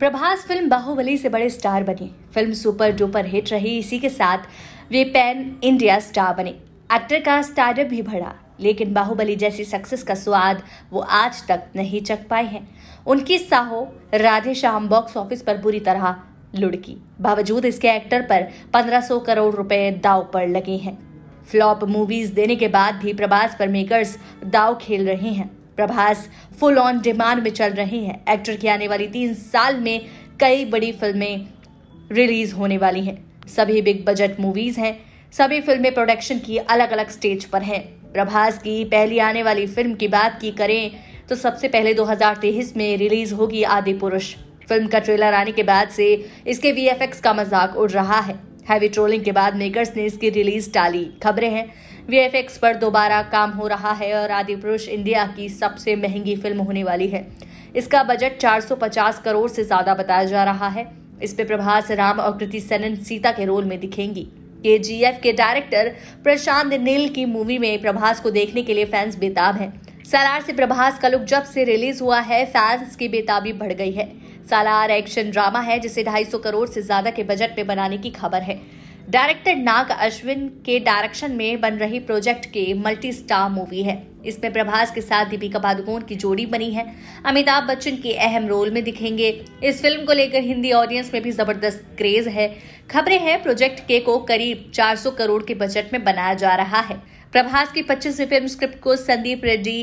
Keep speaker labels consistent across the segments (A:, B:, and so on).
A: Prabhas film Baahubali से बड़े star बने फिल्म सुपर डुपर हिट रही इसी के साथ वे पैन इंडिया स्टार बने एक्टर का स्टार्टअप भी बढ़ा लेकिन बाहुबली जैसी सक्सेस का स्वाद वो आज तक नहीं चख पाए हैं उनकी साहो राधे श्याम बॉक्स ऑफिस पर बुरी तरह लुड़की बावजूद इसके एक्टर पर 1500 करोड़ रुपए दाव पर लगे हैं फ्लॉप मूवीज देने के बाद भी प्रभास पर मेकर्स दाव खेल रहे हैं प्रभास फुल ऑन डिमांड में चल रहे हैं एक्टर की आने वाली तीन साल में कई बड़ी फिल्में रिलीज होने वाली हैं सभी बिग बजट मूवीज हैं सभी फिल्में प्रोडक्शन की अलग अलग स्टेज पर हैं प्रभास की पहली आने वाली फिल्म की बात की करें तो सबसे पहले 2023 में रिलीज होगी आदि पुरुष फिल्म का ट्रेलर आने के बाद से इसके वीएफएक्स का मजाक उड़ रहा है हैवी ट्रोलिंग के बाद मेकर्स ने इसकी रिलीज टाली खबरें हैं वीएफएक्स पर दोबारा काम हो रहा है और आदि पुरुष इंडिया की सबसे महंगी फिल्म होने वाली है इसका बजट 450 करोड़ से ज्यादा बताया जा रहा है इस पे प्रभास राम और कृति सेनन सीता के रोल में दिखेंगी के जी के डायरेक्टर प्रशांत नील की मूवी में प्रभास को देखने के लिए फैंस बेताब हैं सलार से प्रभास का लुक जब से रिलीज हुआ है फैंस की बेताबी बढ़ गई है सालार एक्शन ड्रामा है जिसे 250 करोड़ से ज्यादा के बजट में बनाने की खबर है डायरेक्टर नाग अश्विन के डायरेक्शन में बन रही प्रोजेक्ट के मल्टी स्टार मूवी है इसमें प्रभास के साथ दीपिका पादुकोण की जोड़ी बनी है अमिताभ बच्चन के अहम रोल में दिखेंगे इस फिल्म को लेकर हिंदी ऑडियंस में भी जबरदस्त क्रेज है खबरें हैं प्रोजेक्ट के को करीब 400 करोड़ के बजट में बनाया जा रहा है प्रभास की पच्चीसवीं फिल्म स्क्रिप्ट को संदीप रेड्डी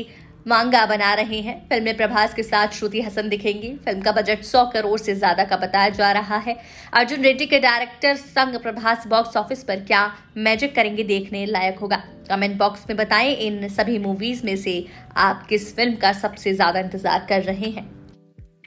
A: मांगा बना रहे हैं फिल्म में प्रभास के साथ श्रुति हसन दिखेंगी फिल्म का बजट 100 करोड़ से ज्यादा का बताया जा रहा है अर्जुन रेड्डी के डायरेक्टर संग प्रभास बॉक्स ऑफिस पर क्या मैजिक करेंगे देखने लायक होगा कमेंट बॉक्स में बताएं इन सभी मूवीज में से आप किस फिल्म का सबसे ज्यादा इंतजार कर रहे हैं